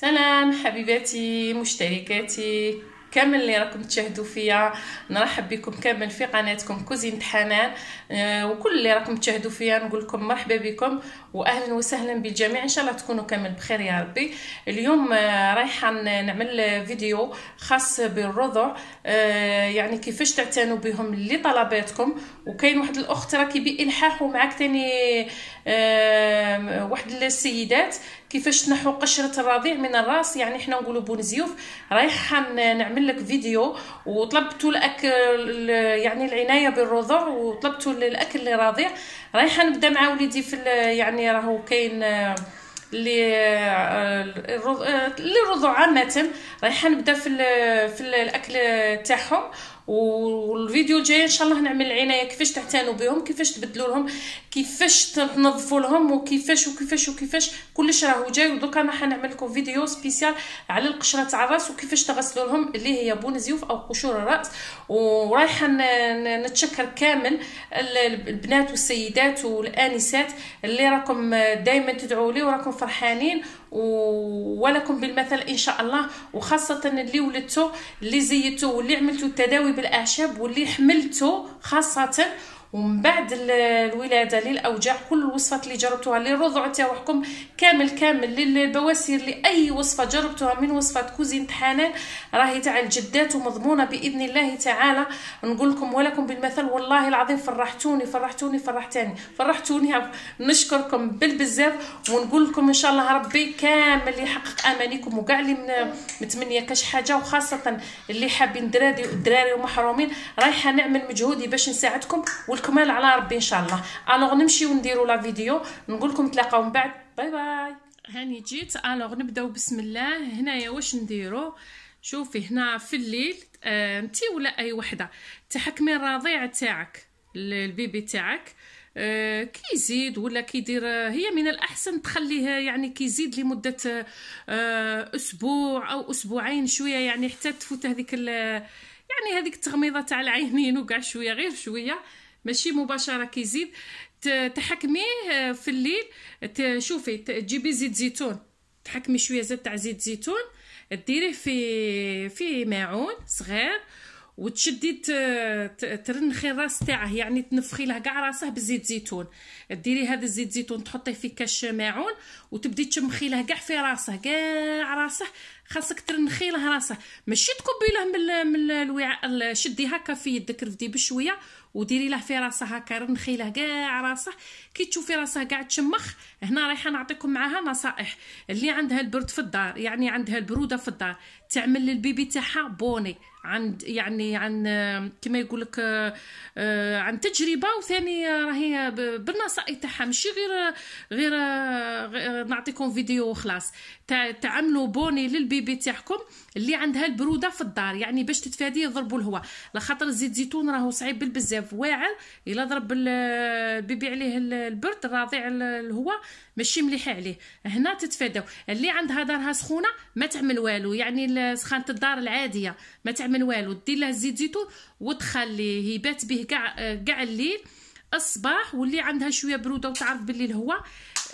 سلام حبيباتي مشتركاتي كامل اللي راكم تشاهدوا فيا نرحب بكم كامل في قناتكم كوزين حنان آه، وكل اللي راكم تشاهدوا فيا نقول لكم مرحبا بكم واهلا وسهلا بالجميع ان شاء الله تكونوا كامل بخير يا ربي اليوم آه، رايحه نعمل فيديو خاص بالرضع آه، يعني كيفاش تعتنوا بهم لطلباتكم وكاين واحد الاخت راكي بالحاح ومعاك تاني واحد السيدات كيفاش تنحو قشره الرضيع من الراس يعني حنا نقولوا بونزيوف رايحه نعمل لك فيديو وطلبت الاكل يعني العنايه بالرضوع وطلبت الاكل للرضيع رايحه نبدا مع وليدي في يعني راهو كاين للرضوع آه، عامه رايحه نبدا في في الاكل تاعهم والفيديو الجاي ان شاء الله نعمل عنايه كيفاش تعتنوا بهم كيفاش تبدلوا لهم كيفاش تنظفوا لهم وكيفاش وكيفاش وكيفاش كلش راهو جاي ودوكا انا حنعمل لكم فيديو سبيسيال على القشره تاع الراس وكيفاش تغسلوا لهم اللي هي بون زيوف او قشور الراس ورايحه نتشكر كامل البنات والسيدات والانسات اللي راكم دائما تدعوا لي وراكم فرحانين ولكم بالمثل ان شاء الله وخاصه اللي ولدتو اللي زيدتو واللي عملتو التداوي بالاعشاب واللي حملتو خاصه ومن بعد الولاده للاوجاع كل الوصفات اللي جربتوها للرضع تاعكم كامل كامل للبواسير لاي وصفه جربتوها من وصفات كوزين حنان راهي تاع الجدات ومضمونه باذن الله تعالى نقول لكم ولكم بالمثل والله العظيم فرحتوني فرحتوني فرحتاني فرحتوني نشكركم بالبزاف ونقول لكم ان شاء الله ربي كامل يحقق امانيكم وكاع اللي متمنيه كاش حاجه وخاصه اللي حابين دراري دراري ومحرومين رايحه نعمل مجهودي باش نساعدكم والكمال على ربي ان شاء الله الوغ نمشيو نديرو لا فيديو نقول لكم تلاقاو من بعد باي باي هاني جيت الوغ نبداو بسم الله هنايا واش نديرو شوفي هنا في الليل انت آه ولا اي وحده تحكمي الرضيع تاعك البيبي تاعك آه، كيزيد ولا كيدير آه، هي من الاحسن تخليه يعني كيزيد لمده آه، اسبوع او اسبوعين شويه يعني حتى تفوت هذيك يعني هذيك التغميضه تاع العينين وكاع شويه غير شويه ماشي مباشره كيزيد تحكميه آه، في الليل تشوفي تجيبي زيت زيتون تحكمي شويه زيت تاع زيت زيتون ديريه في في ماعون صغير وتشدي ترنخي الراس تاعه يعني تنفخي له كاع راسه بزيت زيتون ديري هذا الزيت زيتون تحطيه في كاش ماعون وتبدي تشمخي له كاع في راسه كاع راسه خاصك ترنخي له راسه ماشي تكبي له من الوعاء شدي هكا في يدك رفدي بشويه وديري له في راسها هكا رنخي له كاع راسه كي تشوفي راسها كاع تشمخ هنا رايحه نعطيكم معاها نصائح اللي عندها البرد في الدار يعني عندها البروده في الدار تعمل للبيبي تاعها بوني عن يعني عن كما يقول لك آه، عن تجربه وثاني راهي بالنصائح تاعها ماشي غير غير نعطيكم فيديو وخلاص تعملوا بوني للبيبي تاعكم اللي عندها البروده في الدار يعني باش تتفادي يضربوا الهواء على خاطر زيت زيتون راهو صعيب بزاف واعر الا ضرب البيبي عليه البرد الرضيع الهواء ماشي مليح عليه هنا تتفاداو اللي عندها دارها سخونه ما تعمل والو يعني سخانه الدار العاديه ما تعمل تعمل والو دير له زيت زيتون وتخليه يبات به كاع كاع الليل الصباح واللي عندها شويه بروده وتعرف باللي الهواء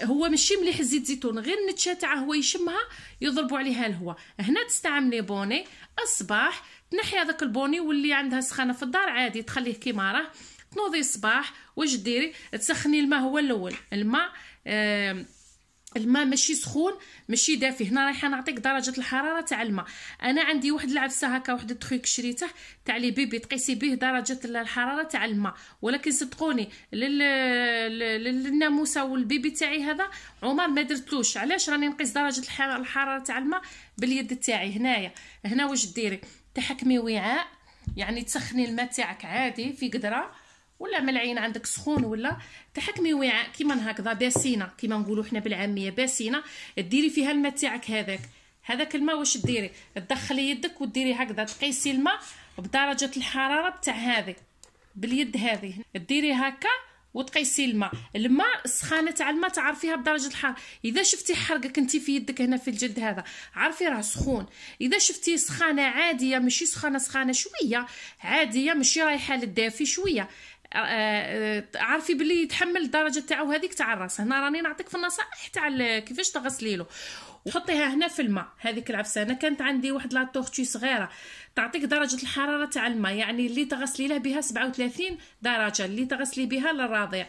هو ماشي مليح زيت زيتون غير النتشه تاعه هو يشمها يضربوا عليها الهواء هنا تستعملي بوني الصباح تنحي هذاك البوني واللي عندها سخانه في الدار عادي تخليه كيما راه تنوضي الصباح واش ديري تسخني الماء هو الاول الماء آه الماء ماشي سخون ماشي دافي هنا رايحه نعطيك درجه الحراره تاع الماء انا عندي واحد العفسه هكا واحد التخيك شريته تاع لي بيبي تقيسي به درجه الحراره تاع الماء ولكن صدقوني للناموسه والبيبي تاعي هذا عمر ما درتلوش علاش راني نقيس درجه الحراره تاع الماء باليد تاعي هنايا هنا واش ديري تحكمي وعاء يعني تسخني الماء تاعك عادي في قدره ولا ملعين عندك سخون ولا تحكمي وعاء كيما هكذا باسينه كيما نقولوا حنا بالعاميه باسينه ديري فيها الماء تاعك هذاك هذاك الماء واش ديري تدخلي يدك وديري هكذا تقيسي الماء بدرجه الحراره تاع هذه باليد هذه ديري هكا وتقيسي الماء الماء السخانه تاع الماء تعرفيها بدرجه الحراره اذا شفتي حرقك انت في يدك هنا في الجلد هذا عرفي راه سخون اذا شفتي سخانه عاديه ماشي سخانه سخانه شويه عاديه ماشي رايحه للدافي شويه عارفي بلي يتحمل الدرجه تاعو هذيك تاع الراس هنا راني نعطيك في النصائح تاع كيفاش تغسلي له وحطيها هنا في الماء هذيك العفسه انا كانت عندي واحد لا تورتي صغيره تعطيك درجه الحراره تاع الماء يعني اللي تغسلي له بها 37 درجه اللي تغسلي بها للرضيع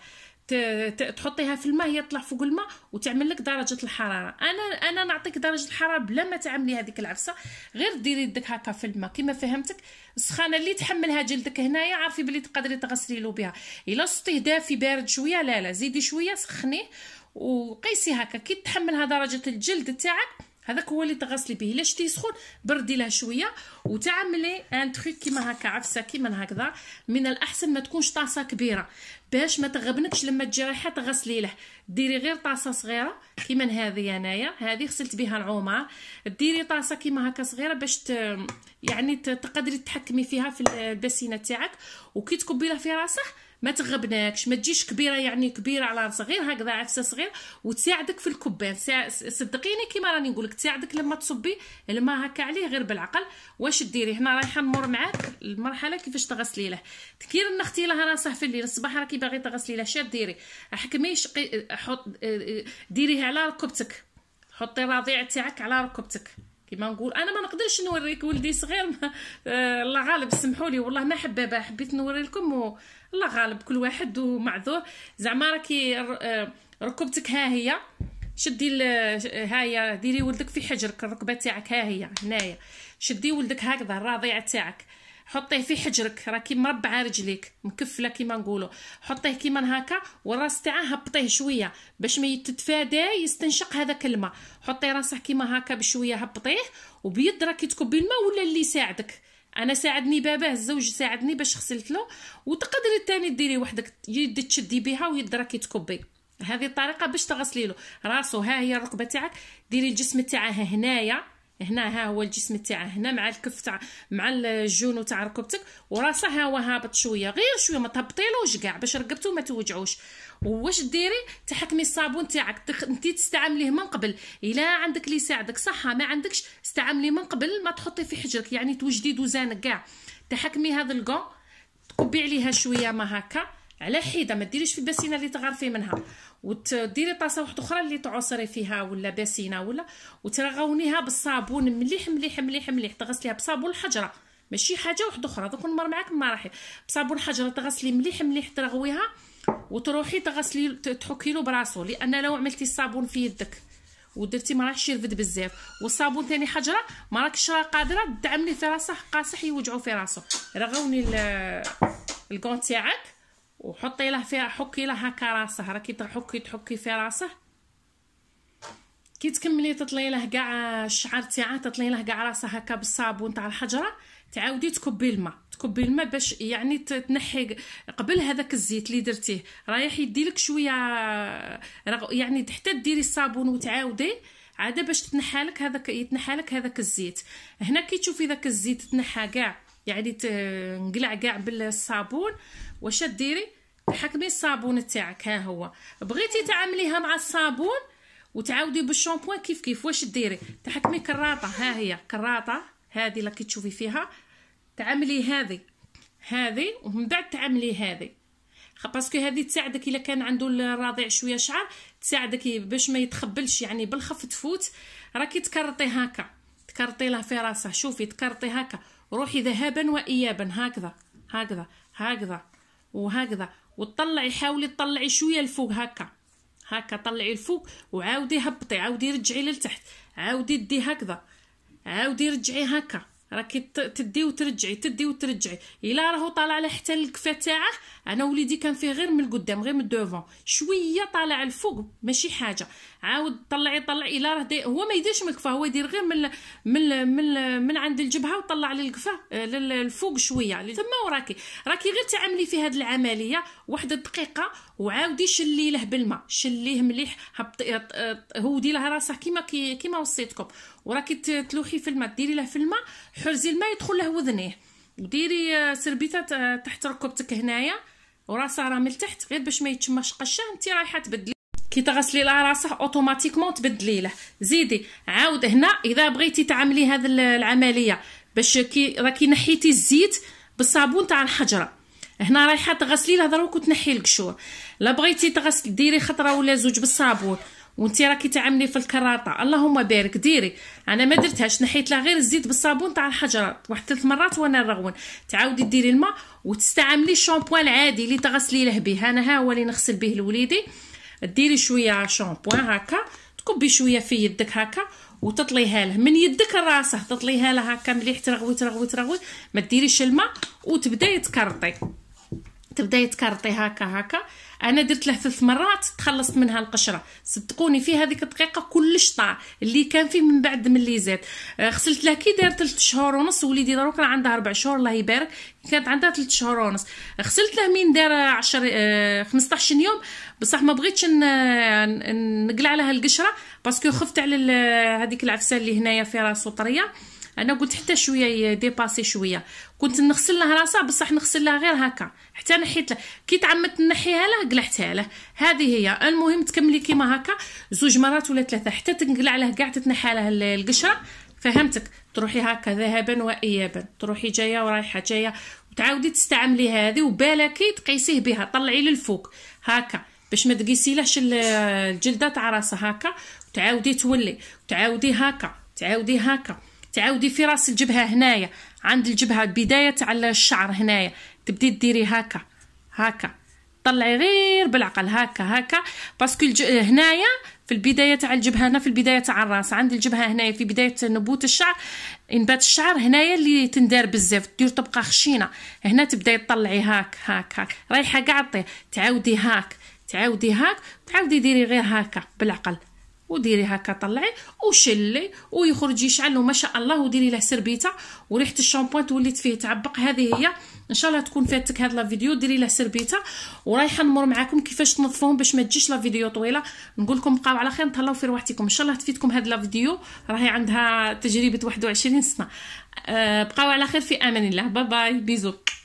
تحطيها في الماء هي تطلع فوق الماء وتعمل لك درجه الحراره انا انا نعطيك درجه الحراره بلا ما تعملي هذيك العفسه غير ديري يدك هكا في الماء كما فهمتك السخانه اللي تحملها جلدك هنايا عارفي بلي تقدري تغسلي له بها الا صطيه دافي بارد شويه لا لا زيدي شويه سخنيه وقيسي هكا كي تحملها درجه الجلد تاعك هذاك هو اللي تغسلي به الا شتي سخون بردي له شويه وتعملي ان تخيك كيما هكا عفسه كيما هكذا من الاحسن ما تكونش طاسه كبيره باش ما تغبنتش لما تجي رايحه تغسلي له ديري غير طاسه صغيره كيما هذه انايا هذه غسلت بها العومه ديري طاسه كيما هكا صغيره باش ت... يعني تقدري تتحكمي فيها في البسينه تاعك وكي تكبي له في راسه ما تغبناكش ما تجيش كبيره يعني كبيره على صغير هكذا عفسه صغير وتساعدك في الكوبان صدقيني كيما راني نقولك تساعدك لما تصبي الماء هكا عليه غير بالعقل واش ديري هنا رايحه نمر معاك المرحله كيفاش تغسلي له تكير نختي لها راسها في الليل الصباح راكي باغي تغسلي له شاد ديري حكمي شقي حط اه، اه، ديريه على ركبتك حطي الرضيع تاعك على ركبتك كيما نقول انا ما نقدرش نوريك ولدي صغير ما... آه الله غالب سمحوا لي والله ما حبابه حبيت نوري لكم و... الله غالب كل واحد ومعذور زعما راكي آه، ركبتك ها هي شدي ال... آه، ها هي ديري ولدك في حجرك الركبه تاعك ها هي هنايا شدي ولدك هكذا الرضيع تاعك حطيه في حجرك راكي مربعه رجليك مكفله كيما نقولوا حطيه كيما هكا والراس تاعه هبطيه شويه باش ما يتتفادى يستنشق هذاك الماء حطي راسه كيما هكا بشويه هبطيه وبيد راكي تكبي الماء ولا اللي يساعدك انا ساعدني باباه الزوج ساعدني باش غسلت له وتقدري تاني ديري وحدك يد تشدي بها ويد راكي تكبي هذه الطريقه باش تغسلي له راسو ها هي الركبه تاعك ديري الجسم تاعها هنايا هنا ها هو الجسم تاعها هنا مع الكف تاع مع الجونو تاع ركبتك وراسها ها هو هابط شويه غير شويه ما تهبطيلوش كاع باش رقبتو ما توجعوش واش ديري تحكمي الصابون تاعك انت تستعمليه من قبل الا عندك اللي يساعدك صح ما عندكش استعملي من قبل ما تحطي في حجرك يعني توجدي دوزانك كاع تحكمي هذا الكون تكبي عليها شويه ما هكا على حيده ما ديريش في الباسينه اللي تغرفي منها وتديري طاسه واحده اخرى اللي تعصري فيها ولا باسينه ولا وترغونيها بالصابون مليح مليح مليح مليح تغسليها بصابون الحجره ماشي حاجه واحده اخرى دوك نمر معاك راحي بصابون حجره تغسلي مليح مليح ترغويها وتروحي تغسلي تحكي له براسو لان لو عملتي الصابون في يدك ودرتي ما راحش يرفد بزاف والصابون ثاني حجره ما راكش راه قادره دعملي في راسه قاصح يوجعوا في راسو رغوني الكون تاعك وحطي له فيها حكي لها كراسه راكي تحكي تحكي في راسه كي تكملي تطلي له كاع الشعر تاعها تطلي له كاع راسه هكا بالصابون تاع الحجره تعاودي تكبي الماء تكبي الماء باش يعني تنحي قبل هذاك الزيت اللي درتيه رايح يديلك شويه يعني حتى ديري الصابون وتعاودي عاده باش تنحالك هذاك يتنحالك هذاك الزيت هنا كي تشوفي ذاك الزيت تنحى كاع يعني تنقلع كاع بالصابون واش ديري تحكمي الصابون تاعك ها هو بغيتي تعامليها مع الصابون وتعاودي بالشامبوان كيف كيف واش ديري تحكمي كراطه ها هي كراطه هذه اللي تشوفي فيها تعاملي هذه هذه ومن بعد تعاملي هذه باسكو هذه تساعدك الا كان عنده الرضيع شويه شعر تساعدك باش ما يتخبلش يعني بالخف تفوت راكي تكرطي هكا تكرطي له في راسه شوفي تكرطي هكا روحي ذهابا وايابا هكذا هكذا هكذا وهكذا وتطلعي حاولي تطلعي شويه لفوق هكا هكا طلعي لفوق وعاودي هبطي عاودي رجعي للتحت عاودي دي هكذا عاودي رجعي هكا راكي تدي وترجعي تدي وترجعي الا راهو طالع له حتى الكفه تاعه انا وليدي كان فيه غير من القدام غير من دوفون شويه طالع الفوق ماشي حاجه عاود طلعي طلع الا راه هو ما يديرش من الكفه هو يدير غير من من من, من عند الجبهه وطلع الكفة آه، للفوق شويه ثم وراكي راكي غير تعاملي في هذه العمليه واحد الدقيقه وعاودي شلي له بالماء شليه مليح هبطي هودي له راسه كيما كيما وصيتكم وراكي تلوحي في الماء ديري له في الماء حرزي الماء يدخل له وذنيه وديري آه، سربيته آه، تحت ركبتك هنايا وراسها راه من تحت غير باش ما يتشمش قشاه انت رايحه تبدلي كي تغسلي لها راسها اوتوماتيكمون تبدلي له زيدي عاود هنا اذا بغيتي تعملي هذا العمليه باش كي راكي نحيتي الزيت بالصابون تاع الحجره هنا رايحه تغسلي له دروك وتنحي القشور لا بغيتي تغسلي ديري خطره ولا زوج بالصابون وانت راكي تعاملي في الكراطه اللهم بارك ديري انا ما درتهاش نحيت لها غير الزيت بالصابون تاع الحجره واحد ثلاث مرات وانا نرغون تعاودي ديري الماء وتستعملي الشامبوان العادي اللي تغسلي له به انا ها هو اللي نغسل به لوليدي ديري شويه شامبوان هكا تكبي شويه في يدك هكا وتطليها له من يدك لراسه تطليها له هكا مليح ترغوي ترغوي ترغوي ما ديريش الماء وتبداي تكرطي تبدا يتكرطي هكا هكا انا درت له ثلاث مرات تخلصت منها القشره صدقوني في هذيك الدقيقه كلش طاع اللي كان فيه من بعد ملي زاد آه، غسلت لها كي دار ثلاث شهور ونص وليدي دروك راه عندها اربع شهور الله يبارك كانت عندها ثلاث شهور ونص غسلت له مين دار 10 15 آه، يوم بصح ما بغيتش نقلع لها القشره باسكو خفت على هذيك العفسه اللي هنايا في راسو طريه انا قلت حتى شويه ديباسي شويه كنت نغسل له راسها بصح نغسل لها غير هكا حتى نحيت كي تعمدت نحيها لها قلعتها له هذه هي المهم تكملي كيما هكا زوج مرات ولا ثلاثه حتى تنقلع له قاع تتنحى له القشره فهمتك تروحي هكا ذهبا وايابا تروحي جايه ورايحه جايه وتعاودي تستعملي هذه وبالك تقيسيه بها طلعي للفوق هكا باش ما تقيسيلهش الجلده تاع راسها هكا وتعاودي تولي وتعاودي هكا تعاودي هكا تعاودي في راس الجبهه هنايا عند الجبهه بدايه تاع الشعر هنايا تبدي ديري هكا هكا طلعي غير بالعقل هكا هكا باسكو هنايا في البدايه تاع الجبهه هنا في البدايه تاع الراس عند الجبهه هنايا في بدايه نبوت الشعر انبات الشعر هنايا اللي تندار بزاف دير تبقى خشينه هنا تبداي تطلعي هاك هاك هاك رايحه قاع تعاودي هاك تعاودي هاك تعاودي ديري غير هاكا بالعقل وديري هكا طلعي وشلي ويخرج يشعل وما شاء الله وديري له سربيته وريحه الشامبوان توليت فيه تعبق هذه هي ان شاء الله تكون فاتك هاد لا فيديو ديري له سربيته ورايحه نمر معكم كيفاش تنظفوهم باش ما تجيش لا فيديو طويله نقول لكم بقاو على خير تهلاو في رواحتكم ان شاء الله تفيدكم هاد لا فيديو راهي عندها تجربه 21 سنه أه بقاو على خير في امان الله باي باي بيزو